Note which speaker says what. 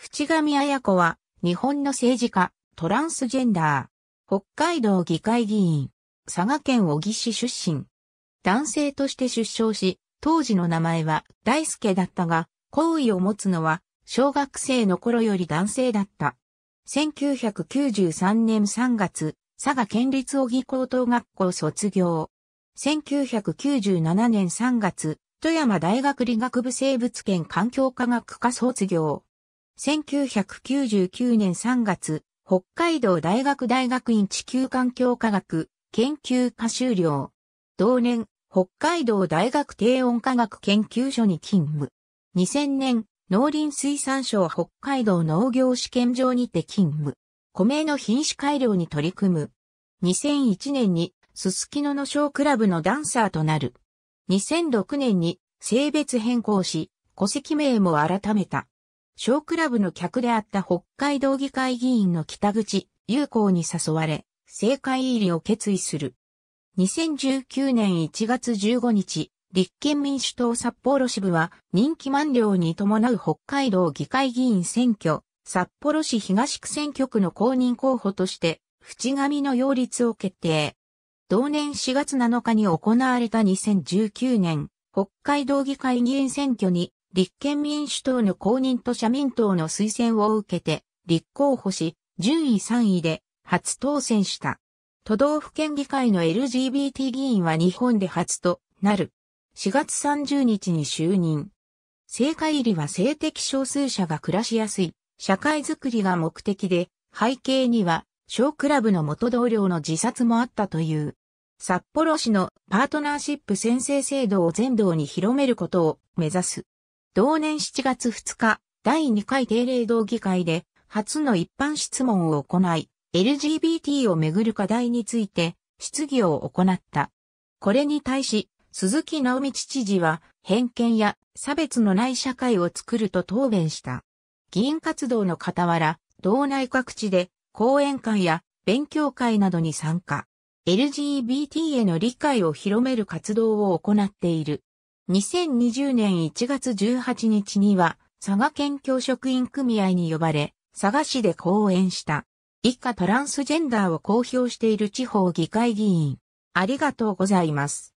Speaker 1: 淵上綾子は、日本の政治家、トランスジェンダー、北海道議会議員、佐賀県小木市出身。男性として出生し、当時の名前は大輔だったが、好意を持つのは、小学生の頃より男性だった。1993年3月、佐賀県立小木高等学校卒業。1997年3月、富山大学理学部生物圏環境科学科卒業。1999年3月、北海道大学大学院地球環境科学研究科修了。同年、北海道大学低温科学研究所に勤務。2000年、農林水産省北海道農業試験場にて勤務。米の品種改良に取り組む。2001年に、すすきのの小クラブのダンサーとなる。2006年に性別変更し、戸籍名も改めた。小クラブの客であった北海道議会議員の北口友好に誘われ、政界入りを決意する。2019年1月15日、立憲民主党札幌支部は任期満了に伴う北海道議会議員選挙、札幌市東区選挙区の公認候補として、淵上の擁立を決定。同年4月7日に行われた2019年、北海道議会議員選挙に立憲民主党の公認と社民党の推薦を受けて、立候補し、順位3位で初当選した。都道府県議会の LGBT 議員は日本で初となる。4月30日に就任。政界入りは性的少数者が暮らしやすい、社会づくりが目的で、背景には、小クラブの元同僚の自殺もあったという。札幌市のパートナーシップ宣誓制度を全道に広めることを目指す。同年7月2日、第2回定例道議会で、初の一般質問を行い、LGBT をめぐる課題について、質疑を行った。これに対し、鈴木直道知事は、偏見や差別のない社会を作ると答弁した。議員活動の傍ら、道内各地で講演会や勉強会などに参加。LGBT への理解を広める活動を行っている。2020年1月18日には、佐賀県教職員組合に呼ばれ、佐賀市で講演した。以下トランスジェンダーを公表している地方議会議員。ありがとうございます。